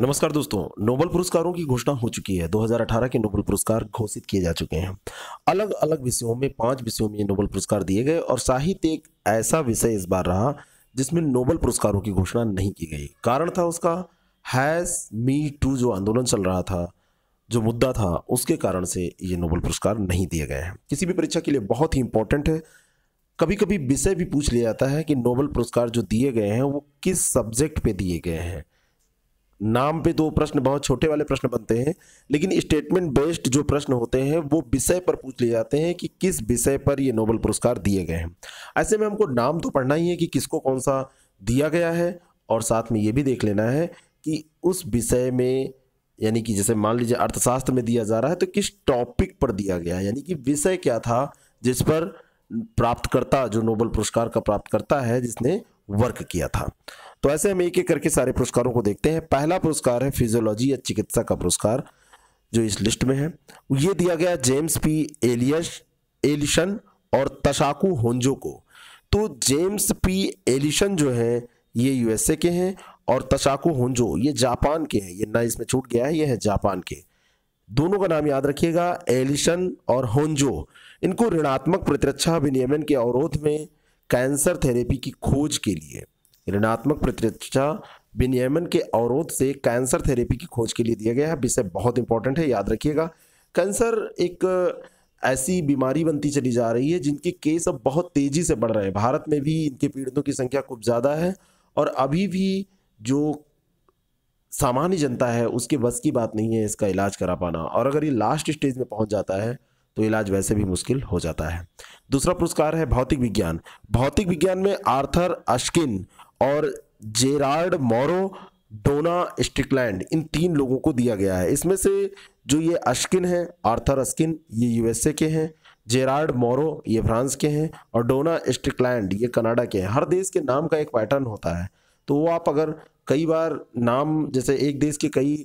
नमस्कार दोस्तों नोबल पुरस्कारों की घोषणा हो चुकी है 2018 के नोबल पुरस्कार घोषित किए जा चुके हैं अलग अलग विषयों में पांच विषयों में ये नोबल पुरस्कार दिए गए और साहित्य एक ऐसा विषय इस बार रहा जिसमें नोबल पुरस्कारों की घोषणा नहीं की गई कारण था उसका हैज़ मी टू जो आंदोलन चल रहा था जो मुद्दा था उसके कारण से ये नोबल पुरस्कार नहीं दिए गए हैं किसी भी परीक्षा के लिए बहुत ही इंपॉर्टेंट है कभी कभी विषय भी पूछ लिया जाता है कि नोबल पुरस्कार जो दिए गए हैं वो किस सब्जेक्ट पे दिए गए हैं नाम पे दो प्रश्न बहुत छोटे वाले प्रश्न बनते हैं लेकिन स्टेटमेंट बेस्ड जो प्रश्न होते हैं वो विषय पर पूछ लिए जाते हैं कि किस विषय पर ये नोबल पुरस्कार दिए गए हैं ऐसे में हमको नाम तो पढ़ना ही है कि किसको कौन सा दिया गया है और साथ में ये भी देख लेना है कि उस विषय में यानी कि जैसे मान लीजिए अर्थशास्त्र में दिया जा रहा है तो किस टॉपिक पर दिया गया है यानी कि विषय क्या था जिस पर प्राप्तकर्ता जो नोबल पुरस्कार का प्राप्तकर्ता है जिसने वर्क किया था तो ऐसे हम एक एक करके सारे पुरस्कारों को देखते हैं पहला पुरस्कार है फिजियोलॉजी या चिकित्सा का पुरस्कार जो इस लिस्ट में है ये दिया गया जेम्स पी एलियस एलिशन और तशाकू होंजो को तो जेम्स पी एलिशन जो है ये यूएसए के हैं और तशाकू होंजो ये जापान के हैं ये ना इसमें छूट गया है ये है जापान के दोनों का नाम याद रखिएगा एलिशन और होंजो इनको ऋणात्मक प्रतिरक्षा विनियमन के अवरोध में कैंसर थेरेपी की खोज के लिए ऋणात्मक प्रतिरक्षा विनियमन के अवरोध से कैंसर थेरेपी की खोज के लिए दिया गया है विषय बहुत इंपॉर्टेंट है याद रखिएगा कैंसर एक ऐसी बीमारी बनती चली जा रही है जिनके केस अब बहुत तेज़ी से बढ़ रहे हैं भारत में भी इनके पीड़ितों की संख्या खूब ज़्यादा है और अभी भी जो सामान्य जनता है उसके बस की बात नहीं है इसका इलाज करा पाना और अगर ये लास्ट स्टेज में पहुंच जाता है तो इलाज वैसे भी मुश्किल हो जाता है दूसरा पुरस्कार है भौतिक विज्ञान भौतिक विज्ञान में आर्थर अश्किन और जेरार्ड मोरो डोना स्टिकलैंड इन तीन लोगों को दिया गया है इसमें से जो ये अश्किन हैं आर्थर अस्किन ये यूएसए के हैं जेरार्ड मोरो ये फ्रांस के हैं और डोना स्टिकलैंड ये कनाडा के हैं हर देश के नाम का एक पैटर्न होता है तो वो आप अगर कई बार नाम जैसे एक देश के कई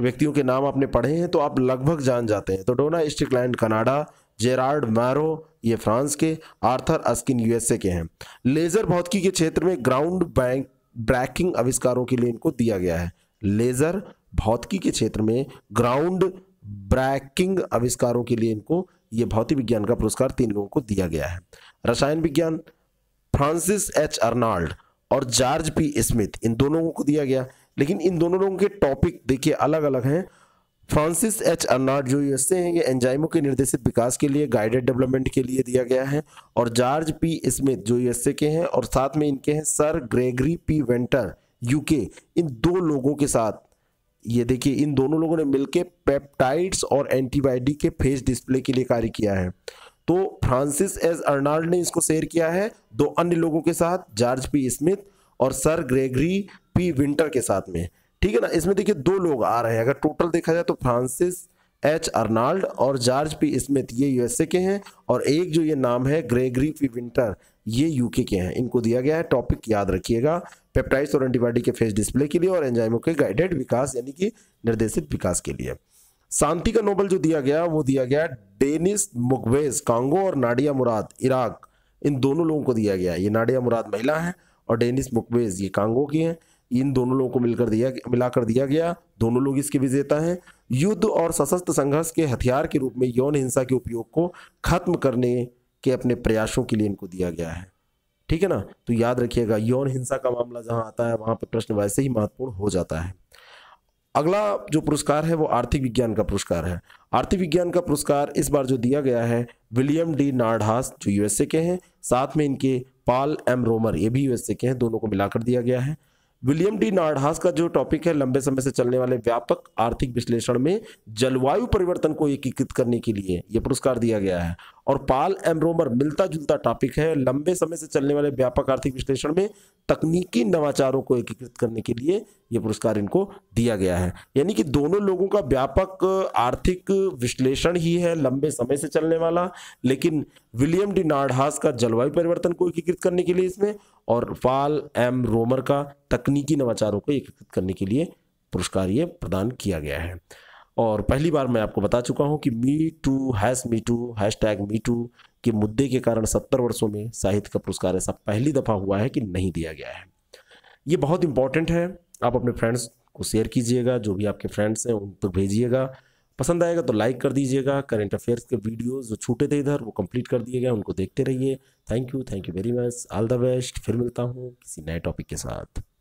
व्यक्तियों के नाम आपने पढ़े हैं तो आप लगभग जान जाते हैं तो Donna Strickland Canada Gerard Mourou ये फ्रांस के आर्थर अस्किन यूएसए के हैं लेज़र भौतिकी के क्षेत्र में ग्राउंड बैंक ब्रैकिंग आविष्कारों के लिए इनको दिया गया है लेज़र भौतिकी के क्षेत्र में ग्राउंड ब्रैकिंग आविष्कारों के लिए इनको ये भौतिक विज्ञान का पुरस्कार तीन लोगों को दिया गया है रसायन विज्ञान फ्रांसिस एच अर्नाल्ड और जॉर्ज पी स्मिथ इन दोनों को दिया गया लेकिन इन दोनों लोगों के टॉपिक देखिए अलग अलग हैं फ्रांसिस एच अर्नाड जो यूएसए हैं ये एंजाइमों के निर्देशित विकास के लिए गाइडेड डेवलपमेंट के लिए दिया गया है और जॉर्ज पी स्मिथ जो यूएसए के हैं और साथ में इनके हैं sir Gregory P Winter UK इन दो लोगों के साथ ये देखिए इन दोनों लोगों ने मिलकर पेप्टाइड्स और एंटीबायोटिक के फेस डिस्प्ले के लिए कार्य किया है तो फ्रांसिस एस अर्नाल्ड ने इसको शेयर किया है दो अन्य लोगों के साथ जॉर्ज पी स्मिथ और सर ग्रेगरी पी विंटर के साथ में ठीक है ना इसमें देखिए दो लोग आ रहे हैं अगर टोटल देखा जाए तो फ्रांसिस एच अर्नाल्ड और जॉर्ज पी स्मिथ ये यूएसए के हैं और एक जो ये नाम है ग्रेगरी पी विंटर ये यूके के हैं इनको दिया गया है टॉपिक याद रखिएगा पेप्टाइड्स और एंटीबॉडी के फेस डिस्प्ले के लिए और एंजाइमों के गाइडेड विकास यानी कि निर्देशित विकास के लिए शांति का नोबल जो दिया गया वो दिया गया डेनिस मुगवेज कांगो और नाडिया मुराद इराक इन दोनों लोगों को दिया गया ये नाडिया मुराद महिला है और डेनिस मुकवेज ये कांगो की हैं इन दोनों लोगों को मिलकर दिया मिलाकर दिया गया दोनों लोग इसके विजेता हैं युद्ध और सशस्त्र संघर्ष के हथियार के रूप में यौन हिंसा के उपयोग को खत्म करने के अपने प्रयासों के लिए इनको दिया गया है ठीक है ना तो याद रखिएगा यौन हिंसा का मामला जहाँ आता है वहां पर प्रश्न वैसे ही महत्वपूर्ण हो जाता है अगला जो पुरस्कार है वो आर्थिक विज्ञान का पुरस्कार है आर्थिक विज्ञान का पुरस्कार इस बार जो दिया गया है विलियम डी नार्डहास जो यूएसए के हैं साथ में इनके पाल एम रोमर ये भी यूएसए के हैं दोनों को मिलाकर दिया गया है विलियम डी नार्डहास का जो टॉपिक है लंबे समय से चलने वाले व्यापक आर्थिक विश्लेषण में जलवायु परिवर्तन को एकीकृत करने के लिए यह पुरस्कार दिया गया है और पाल एम्ब्रोमर मिलता जुलता टॉपिक है लंबे समय से चलने वाले व्यापक आर्थिक विश्लेषण में तकनीकी नवाचारों को एकीकृत करने के लिए ये पुरस्कार इनको दिया गया है यानी कि दोनों लोगों का व्यापक आर्थिक विश्लेषण ही है लंबे समय से चलने वाला लेकिन विलियम डी नाडहास का जलवायु परिवर्तन को एकीकृत करने के लिए इसमें और पाल एम रोमर का तकनीकी नवाचारों को एकीकृत करने के लिए पुरस्कार ये प्रदान किया गया है और पहली बार मैं आपको बता चुका हूँ कि मी टू हैश मी टू हैश टैग मी टू के मुद्दे के कारण सत्तर वर्षों में साहित्य का पुरस्कार ऐसा पहली दफ़ा हुआ है कि नहीं दिया गया है ये बहुत इंपॉर्टेंट है आप अपने फ्रेंड्स को शेयर कीजिएगा जो भी आपके फ्रेंड्स हैं उन पर भेजिएगा पसंद आएगा तो लाइक कर दीजिएगा करेंट अफेयर्स के वीडियो जो छूटे थे इधर वो कंप्लीट कर दिए गए उनको देखते रहिए thank you thank you very much all the best फिर मिलता हूँ किसी नए टॉपिक के साथ